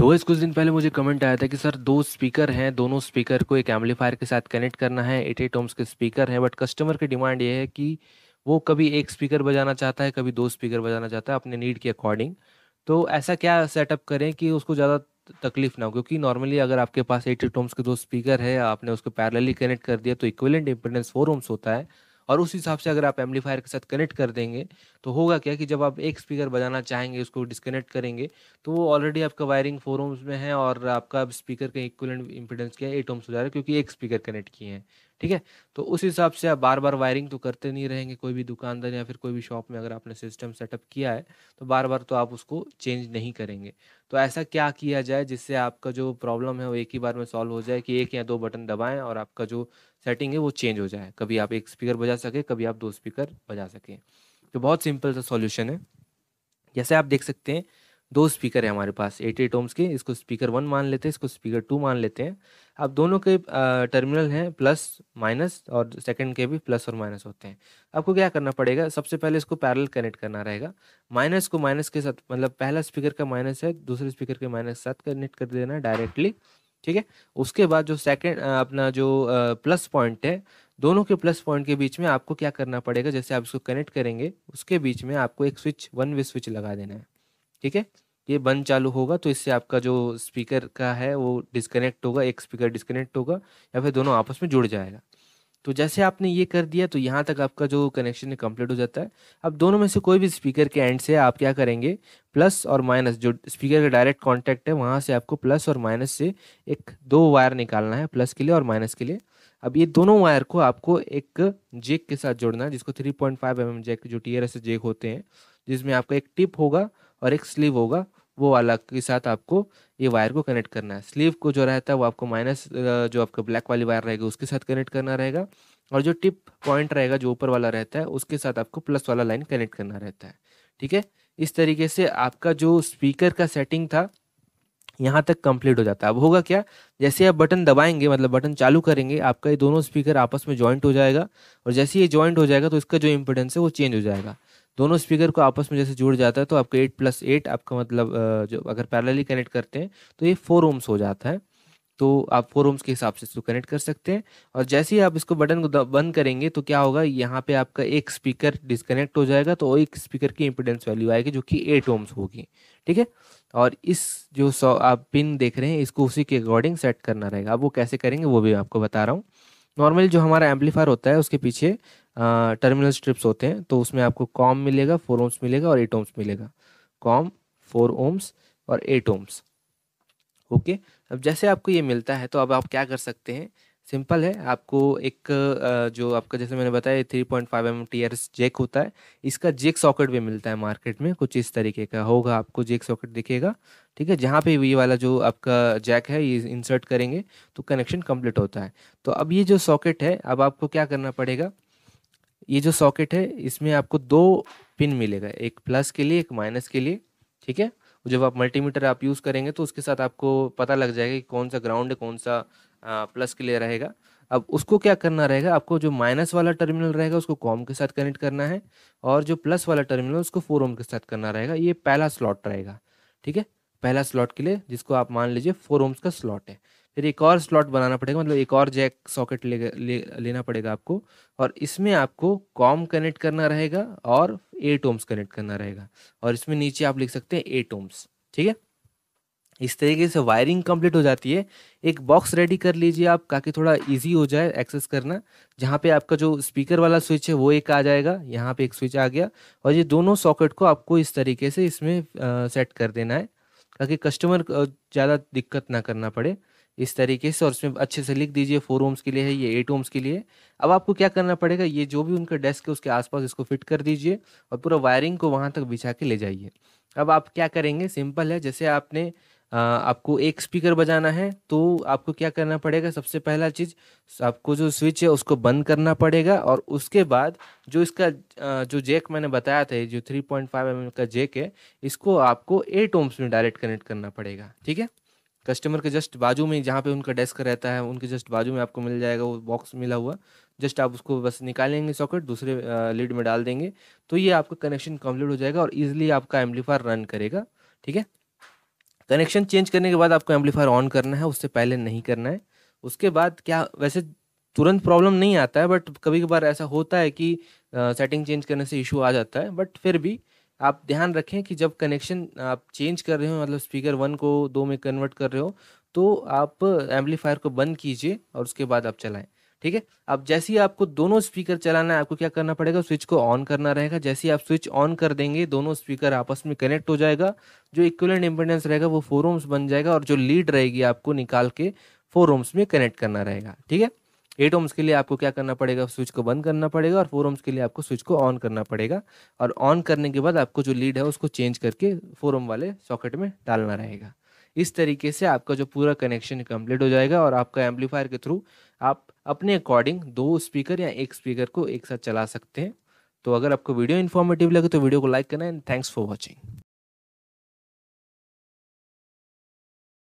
तो वैसे कुछ दिन पहले मुझे कमेंट आया था कि सर दो स्पीकर हैं दोनों स्पीकर को एक एम्पलीफायर के साथ कनेक्ट करना है एट एट के स्पीकर हैं बट कस्टमर की डिमांड ये है कि वो कभी एक स्पीकर बजाना चाहता है कभी दो स्पीकर बजाना चाहता है अपने नीड के अकॉर्डिंग तो ऐसा क्या सेटअप करें कि उसको ज़्यादा तकलीफ ना हो क्योंकि नॉर्मली अगर आपके पास एट एट के दो स्पीकर है आपने उसको पैरलली कनेक्ट कर दिया तो इक्वलेंट इम्पिडेंस फोर ओम्स होता है और उस हिसाब से अगर आप एम्पलीफायर के साथ कनेक्ट कर देंगे तो होगा क्या कि जब आप एक स्पीकर बजाना चाहेंगे उसको डिसकनेक्ट करेंगे तो वो ऑलरेडी आपका वायरिंग फोर ओम्स में है और आपका स्पीकर के इक्वलेंट इम्पिडेंस क्या है एट ओम्स हो जा रहा है क्योंकि एक स्पीकर कनेक्ट किए हैं ठीक है तो उस हिसाब से आप बार बार वायरिंग तो करते नहीं रहेंगे कोई भी दुकानदार या फिर कोई भी शॉप में अगर आपने सिस्टम सेटअप किया है तो बार बार तो आप उसको चेंज नहीं करेंगे तो ऐसा क्या किया जाए जिससे आपका जो प्रॉब्लम है वो एक ही बार में सॉल्व हो जाए कि एक या दो बटन दबाएं और आपका जो सेटिंग है वो चेंज हो जाए कभी आप एक स्पीकर बजा सकें कभी आप दो स्पीकर बजा सकें तो बहुत सिंपल सा सॉल्यूशन है जैसे आप देख सकते हैं दो स्पीकर है हमारे पास एट एट ओम्स के इसको स्पीकर वन मान लेते हैं इसको स्पीकर टू मान लेते हैं अब दोनों के टर्मिनल हैं प्लस माइनस और सेकंड के भी प्लस और माइनस होते हैं आपको क्या करना पड़ेगा सबसे पहले इसको पैरेलल कनेक्ट करना रहेगा माइनस को माइनस के साथ मतलब पहला स्पीकर का माइनस है दूसरे स्पीकर के माइनस के साथ कनेक्ट कर देना डायरेक्टली ठीक है उसके बाद जो सेकेंड अपना जो प्लस पॉइंट है दोनों के प्लस पॉइंट के बीच में आपको क्या करना पड़ेगा जैसे आप इसको कनेक्ट करेंगे उसके बीच में आपको एक स्विच वन वे स्विच लगा देना है ठीक है ये बंद चालू होगा तो इससे आपका जो स्पीकर का है वो डिस्कनेक्ट होगा एक स्पीकर डिस्कनेक्ट होगा या फिर दोनों आपस में जुड़ जाएगा तो जैसे आपने ये कर दिया तो यहाँ तक आपका जो कनेक्शन है कंप्लीट हो जाता है अब दोनों में से कोई भी स्पीकर के एंड से आप क्या करेंगे प्लस और माइनस जो स्पीकर का डायरेक्ट कॉन्टैक्ट है वहाँ से आपको प्लस और माइनस से एक दो वायर निकालना है प्लस के लिए और माइनस के लिए अब ये दोनों वायर को आपको एक जेक के साथ जोड़ना है जिसको three point five M M jack जो टी आर एस जेक होते हैं जिसमें आपका एक टिप होगा और एक स्लीव होगा वो वाला के साथ आपको ये वायर को कनेक्ट करना है स्लीव को जो रहता है वो आपको माइनस जो आपका ब्लैक वाली वायर रहेगी उसके साथ कनेक्ट करना रहेगा और जो टिप पॉइंट रहेगा जो ऊपर वाला रहता है उसके साथ आपको प्लस वाला लाइन कनेक्ट करना रहता है ठीक है इस तरीके से आपका जो स्पीकर का सेटिंग था यहाँ तक कंप्लीट हो जाता है अब होगा क्या जैसे आप बटन दबाएंगे मतलब बटन चालू करेंगे आपका ये दोनों स्पीकर आपस में जॉइंट हो जाएगा और जैसे ये जॉइंट हो जाएगा तो इसका जो इम्पोर्टेंस है वो चेंज हो जाएगा दोनों स्पीकर को आपस में जैसे जुड़ जाता है तो आपका एट प्लस एट आपका मतलब जो अगर पैरेलली कनेक्ट करते हैं तो ये फोर ओम्स हो जाता है तो आप फोर ओम्स के हिसाब से इसको कनेक्ट कर सकते हैं और जैसे ही आप इसको बटन को बंद करेंगे तो क्या होगा यहाँ पे आपका एक स्पीकर डिस्कनेक्ट हो जाएगा तो एक स्पीकर की इम्पोर्टेंस वैल्यू आएगी जो कि एट ओम्स होगी ठीक है और इस जो आप पिन देख रहे हैं इसको उसी के अकॉर्डिंग सेट करना रहेगा आप वो कैसे करेंगे वो भी आपको बता रहा हूँ नॉर्मली जो हमारा एम्पलीफायर होता है उसके पीछे टर्मिनल स्ट्रिप्स होते हैं तो उसमें आपको कॉम मिलेगा फोर ओम्स मिलेगा और एट ओम्स मिलेगा कॉम फोर ओम्स और एट ओम्स ओके अब जैसे आपको ये मिलता है तो अब आप क्या कर सकते हैं सिंपल है आपको एक जो आपका जैसे मैंने बताया three point five M T R jack होता है इसका जेक सॉकेट भी मिलता है मार्केट में कुछ इस तरीके का होगा आपको जेक सॉकेट दिखेगा ठीक है जहाँ पे वी ये वाला जो आपका जैक है ये इंसर्ट करेंगे तो कनेक्शन कंप्लीट होता है तो अब ये जो सॉकेट है अब आपको क्या करना पड़ेगा ये जो सॉकेट है इसमें आपको दो पिन मिलेगा एक प्लस के लिए एक माइनस के लिए ठीक है जब आप मल्टीमीटर आप यूज़ करेंगे तो उसके साथ आपको पता लग जाएगा कि कौन सा ग्राउंड है कौन सा प्लस के लिए रहेगा अब उसको क्या करना रहेगा आपको जो माइनस वाला टर्मिनल रहेगा उसको कॉम के साथ कनेक्ट करना है और जो प्लस वाला टर्मिनल उसको फोर ओम के साथ करना रहेगा ये पहला स्लॉट रहेगा ठीक है पहला स्लॉट के लिए जिसको आप मान लीजिए फोर ओम्स का स्लॉट है फिर एक और स्लॉट बनाना पड़ेगा मतलब एक और जैक सॉकेट ले, ले लेना पड़ेगा आपको और इसमें आपको कॉम कनेक्ट करना रहेगा और एट ओम्स कनेक्ट करना रहेगा और इसमें नीचे आप लिख सकते हैं एट ओम्स ठीक है इस तरीके से वायरिंग कंप्लीट हो जाती है एक बॉक्स रेडी कर लीजिए आप ताकि थोड़ा इजी हो जाए एक्सेस करना जहाँ पे आपका जो स्पीकर वाला स्विच है वो एक आ जाएगा यहाँ पे एक स्विच आ गया और ये दोनों सॉकेट को आपको इस तरीके से इसमें आ, सेट कर देना है ताकि कस्टमर ज़्यादा दिक्कत ना करना पड़े इस तरीके से और इसमें अच्छे से लिख दीजिए फोर ओम्स के लिए है ये एट ओम्स के लिए अब आपको क्या करना पड़ेगा ये जो भी उनका डेस्क है उसके आसपास इसको फिट कर दीजिए और पूरा वायरिंग को वहाँ तक बिछा के ले जाइए अब आप क्या करेंगे सिंपल है जैसे आपने आपको एक स्पीकर बजाना है तो आपको क्या करना पड़ेगा सबसे पहला चीज़ आपको जो स्विच है उसको बंद करना पड़ेगा और उसके बाद जो इसका जो जैक मैंने बताया था जो थ्री पॉइंट mm का जैक है इसको आपको एट ओम्स में डायरेक्ट कनेक्ट करना पड़ेगा ठीक है कस्टमर के जस्ट बाजू में जहाँ पे उनका डेस्क रहता है उनके जस्ट बाजू में आपको मिल जाएगा वो बॉक्स मिला हुआ जस्ट आप उसको बस निकालेंगे सॉकेट दूसरे लीड में डाल देंगे तो ये आपका कनेक्शन कम्प्लीट हो जाएगा और ईजिली आपका एम्पलीफायर रन करेगा ठीक है कनेक्शन चेंज करने के बाद आपको एम्पलीफायर ऑन करना है उससे पहले नहीं करना है उसके बाद क्या वैसे तुरंत प्रॉब्लम नहीं आता है बट कभी कभार ऐसा होता है कि सेटिंग चेंज करने से इशू आ जाता है बट फिर भी आप ध्यान रखें कि जब कनेक्शन आप चेंज कर रहे हो मतलब स्पीकर वन को दो में कन्वर्ट कर रहे हो तो आप एम्पलीफायर को बंद कीजिए और उसके बाद आप चलाएं ठीक है अब जैसे ही आपको दोनों स्पीकर चलाना है आपको क्या करना पड़ेगा स्विच को ऑन करना रहेगा जैसे ही आप स्विच ऑन कर देंगे दोनों स्पीकर आपस में कनेक्ट हो जाएगा जो इक्वलेंट इम्पोर्टेंस रहेगा वो फोर ओम्स बन जाएगा और जो लीड रहेगी आपको निकाल के फोर ओम्स में कनेक्ट करना रहेगा ठीक है एट ओम्स के लिए आपको क्या करना पड़ेगा स्विच को बंद करना पड़ेगा और फोर ओम्स के लिए आपको स्विच को ऑन करना पड़ेगा और ऑन करने के बाद आपको जो लीड है उसको चेंज करके फोर ओम वाले सॉकेट में डालना रहेगा इस तरीके से आपका जो पूरा कनेक्शन कंप्लीट हो जाएगा और आपका एम्पलीफायर के थ्रू आप अपने अकॉर्डिंग दो स्पीकर या एक स्पीकर को एक साथ चला सकते हैं तो अगर आपको वीडियो इन्फॉर्मेटिव लगे तो वीडियो को लाइक करना एंड थैंक्स फॉर वॉचिंग